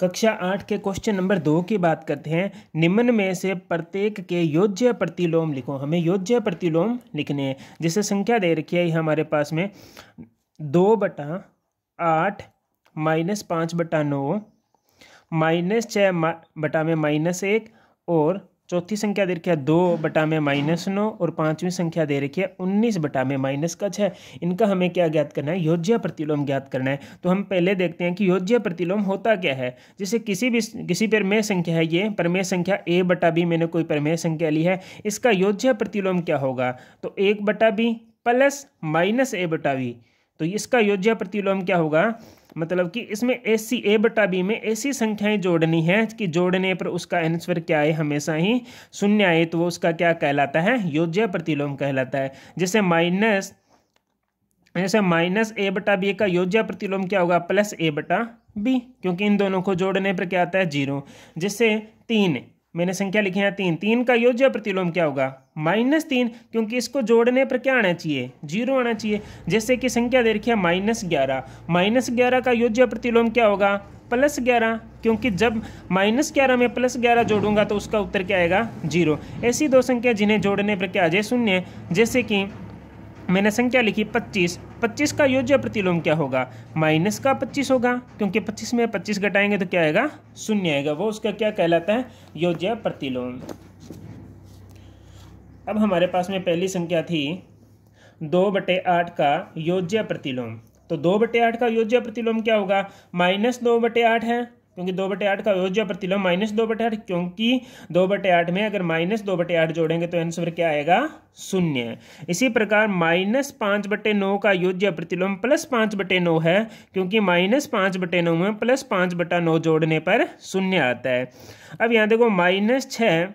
कक्षा आठ के क्वेश्चन नंबर दो की बात करते हैं निम्न में से प्रत्येक के योज्य प्रतिलोम लिखो हमें योज्य प्रतिलोम लिखने हैं जैसे संख्या दे रखी है हमारे पास में दो बटा आठ माइनस पाँच बटा नौ माइनस छः बटा में माइनस एक और चौथी संख्या दे रखी है दो बटा में माइनस नौ और पांचवी संख्या दे रखी है उन्नीस बटा में माइनस का छः इनका हमें क्या ज्ञात करना है योज्य प्रतिलोम ज्ञात करना है तो हम पहले देखते हैं कि योज्य प्रतिलोम होता क्या है जैसे किसी भी किसी परमेय संख्या है ये परमेय संख्या ए बटा बी मैंने कोई परमेय संख्या ली है इसका योज्य प्रतिलोम क्या होगा तो एक बटा बी प्लस माइनस ए बटा बी तो इसका योज्य प्रतिलोम क्या होगा मतलब कि इसमें ऐसी ए बटा बी में ऐसी संख्याएं जोड़नी है कि जोड़ने पर उसका आंसर क्या है हमेशा ही शून्य आए तो वो उसका क्या कहलाता है योज्य प्रतिलोम कहलाता है जैसे माइनस जैसे माइनस ए बटा बी का योज्य प्रतिलोम क्या होगा प्लस ए बटा बी क्योंकि इन दोनों को जोड़ने पर क्या आता है जीरो जैसे तीन मैंने संख्या लिखी है तीन तीन का योज्य प्रतिलोम क्या होगा माइनस तीन क्योंकि इसको जोड़ने पर क्या आना चाहिए जीरो आना चाहिए जैसे कि संख्या दे रखी है माइनस ग्यारह माइनस ग्यारह का योज्य प्रतिलोम क्या होगा प्लस ग्यारह क्योंकि जब माइनस ग्यारह में प्लस ग्यारह जोड़ूंगा तो उसका उत्तर क्या आएगा जीरो ऐसी दो संख्या जिन्हें जोड़ने पर क्या आ जाए शून्य जैसे कि मैंने संख्या लिखी 25 25 का योज्य प्रतिलोम क्या होगा माइनस का 25 होगा क्योंकि 25 में 25 घटाएंगे तो क्या आएगा शून्य आएगा वो उसका क्या कहलाता है योज्य प्रतिलोम अब हमारे पास में पहली संख्या थी दो बटे आठ का योज्य प्रतिलोम तो दो बटे आठ का योज्य प्रतिलोम क्या होगा माइनस दो बटे आठ है क्योंकि दो बटे आठ का अयोज्य प्रतिलोम माइनस दो बटे आठ क्योंकि दो बटे आठ में अगर माइनस दो बटे आठ जोड़ेंगे तो आंसर क्या आएगा शून्य इसी प्रकार माइनस पाँच बटे नौ का अयोज्य प्रतिलोम प्लस पाँच बटे नौ है क्योंकि माइनस पाँच बटे नौ में प्लस पाँच बटा नौ जोड़ने पर शून्य आता है अब यहाँ देखो माइनस छः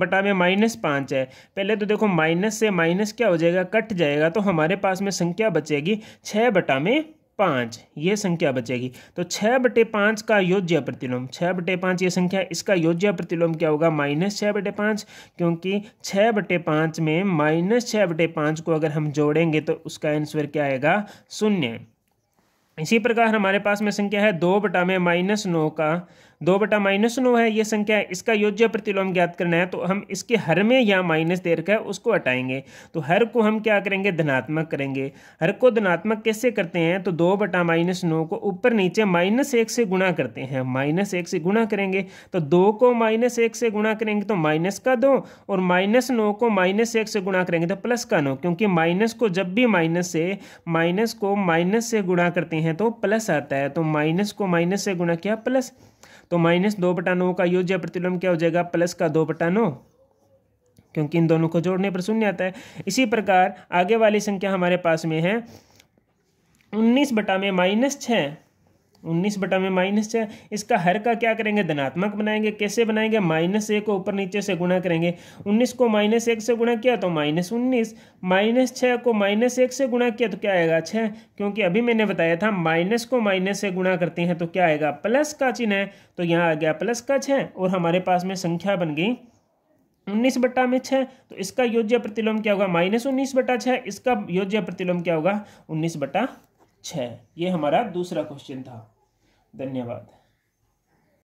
बटा में माइनस पाँच है पहले तो देखो माइनस से माइनस क्या हो जाएगा कट जाएगा तो हमारे पास में संख्या बचेगी छः बटा में पाँच ये संख्या बचेगी तो छः बटे पाँच का योज्य प्रतिलोम छः बटे पाँच ये संख्या इसका योज्य प्रतिलोम क्या होगा माइनस छः बटे पाँच क्योंकि छः बटे पाँच में माइनस छः बटे पाँच को अगर हम जोड़ेंगे तो उसका आंसर क्या आएगा शून्य इसी प्रकार हमारे पास में संख्या है दो बटा में माइनस नौ का दो बटा माइनस नौ है ये संख्या है इसका योज्य प्रतिलोम ज्ञात करना है तो हम इसके हर में या माइनस दे रखा है उसको हटाएंगे तो हर को हम क्या करेंगे धनात्मक करेंगे हर को धनात्मक कैसे करते हैं तो दो बटा माइनस नौ को ऊपर नीचे माइनस एक से गुणा करते हैं माइनस एक से गुणा करेंगे तो दो को माइनस एक से गुणा करेंगे तो माइनस का दो और माइनस नौ को माइनस एक से गुणा करेंगे तो प्लस का नौ क्योंकि माइनस को जब भी माइनस से माइनस को माइनस से गुणा करते हैं तो प्लस आता है तो माइनस को माइनस से गुणा किया प्लस तो माइनस दो बटा नौ का योज्य प्रतिलोम क्या हो जाएगा प्लस का दो बटा नौ क्योंकि इन दोनों को जोड़ने पर शून्य आता है इसी प्रकार आगे वाली संख्या हमारे पास में है उन्नीस बटा में माइनस छः उन्नीस बटा में माइनस छः इसका हर का क्या करेंगे धनात्मक बनाएंगे कैसे बनाएंगे माइनस एक को ऊपर नीचे से गुणा करेंगे उन्नीस को माइनस एक से गुणा किया तो माइनस उन्नीस माइनस छः को माइनस एक से गुणा किया तो क्या आएगा छः क्योंकि अभी मैंने बताया था माइनस को माइनस से गुणा करते हैं तो क्या आएगा प्लस का चिन्ह है तो यहाँ आ गया प्लस का छः और हमारे पास में संख्या बन गई उन्नीस बट्टा में छः तो इसका योज्य प्रतिलोम क्या होगा माइनस उन्नीस बटा छः इसका योज्य प्रतिलोम क्या होगा उन्नीस बटा छः ये हमारा दूसरा क्वेश्चन था धन्यवाद